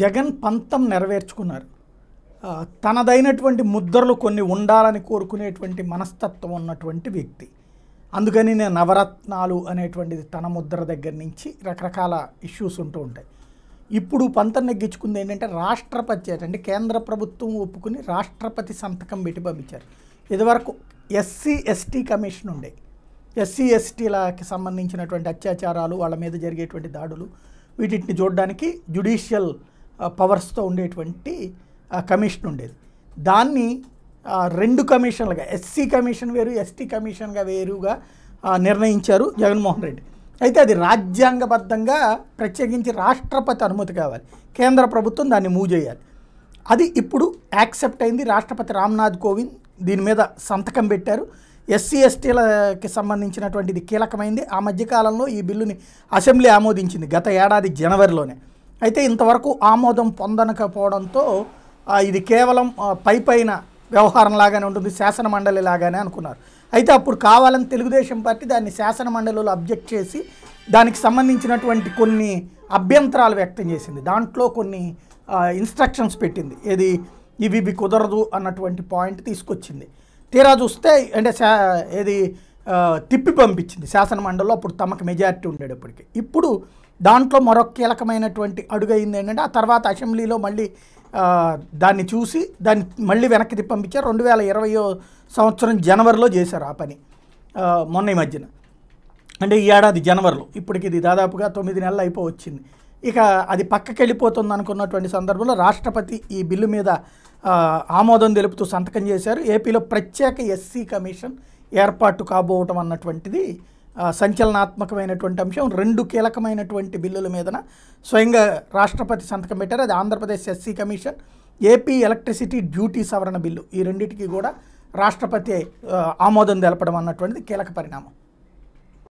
జగన్ పంతం నెరవేర్చుకున్నారు తనదైనటువంటి ముద్రలు కొన్ని ఉండాలని కోరుకునేటువంటి మనస్తత్వం ఉన్నటువంటి వ్యక్తి అందుకని నేను నవరత్నాలు అనేటువంటిది తన ముద్ర దగ్గర నుంచి రకరకాల ఇష్యూస్ ఉంటూ ఉంటాయి ఇప్పుడు పంతం నెగ్గించుకుంది ఏంటంటే రాష్ట్రపతి అంటే కేంద్ర ప్రభుత్వం ఒప్పుకుని రాష్ట్రపతి సంతకం పెట్టి పంపించారు ఇదివరకు ఎస్సీ ఎస్టీ కమిషన్ ఉండే ఎస్సీ ఎస్టీలకి సంబంధించినటువంటి అత్యాచారాలు వాళ్ళ మీద జరిగేటువంటి దాడులు వీటిని చూడడానికి జ్యుడిషియల్ పవర్స్తో ఉండేటువంటి కమిషన్ ఉండేది దాన్ని రెండు కమిషన్లుగా ఎస్సీ కమిషన్ వేరు ఎస్టీ కమిషన్గా వేరుగా నిర్ణయించారు జగన్మోహన్ రెడ్డి అయితే అది రాజ్యాంగబద్ధంగా ప్రత్యేకించి రాష్ట్రపతి అనుమతి కావాలి కేంద్ర ప్రభుత్వం దాన్ని మూవ్ చేయాలి అది ఇప్పుడు యాక్సెప్ట్ అయింది రాష్ట్రపతి రామ్నాథ్ కోవింద్ దీని మీద సంతకం పెట్టారు ఎస్సీ ఎస్టీలకి సంబంధించినటువంటిది కీలకమైంది ఆ మధ్యకాలంలో ఈ బిల్లుని అసెంబ్లీ ఆమోదించింది గత ఏడాది జనవరిలోనే అయితే ఇంతవరకు ఆమోదం పొందనకపోవడంతో ఇది కేవలం పైపైన వ్యవహారం లాగానే ఉంటుంది శాసన మండలి లాగానే అనుకున్నారు అయితే అప్పుడు కావాలని తెలుగుదేశం పార్టీ దాన్ని శాసన మండలిలో అబ్జెక్ట్ చేసి దానికి సంబంధించినటువంటి కొన్ని అభ్యంతరాలు వ్యక్తం చేసింది దాంట్లో కొన్ని ఇన్స్ట్రక్షన్స్ పెట్టింది ఏది ఇవి ఇవి కుదరదు అన్నటువంటి పాయింట్ తీసుకొచ్చింది తీరా చూస్తే అంటే శా ఏది తిప్పి పంపించింది శాసనమండలిలో అప్పుడు తమకు మెజారిటీ ఉండేటప్పటికి ఇప్పుడు దాంట్లో మరొక కీలకమైనటువంటి అడుగైంది ఏంటంటే ఆ తర్వాత అసెంబ్లీలో మళ్ళీ దాన్ని చూసి దాన్ని మళ్ళీ వెనక్కి పంపించారు రెండు వేల ఇరవయో సంవత్సరం జనవరిలో చేశారు ఆ పని మొన్న ఈ మధ్యన అంటే ఈ ఏడాది జనవరిలో ఇప్పటికి ఇది దాదాపుగా తొమ్మిది నెలలు అయిపోవచ్చింది ఇక అది పక్కకి వెళ్ళిపోతుంది అనుకున్నటువంటి సందర్భంలో రాష్ట్రపతి ఈ బిల్లు మీద ఆమోదం తెలుపుతూ సంతకం చేశారు ఏపీలో ప్రత్యేక ఎస్సీ కమిషన్ ఏర్పాటు కాబోవటం అన్నటువంటిది సంచలనాత్మకమైనటువంటి అంశం రెండు కీలకమైనటువంటి బిల్లుల మీదన స్వయంగా రాష్ట్రపతి సంతకం పెట్టారు అది Andhra Pradesh SC commission AP electricity duty సవరణ బిల్లు ఈ రెండింటికి కూడా రాష్ట్రపతి ఆమోదం తెలపడం అన్నటువంటిది కీలక పరిణామం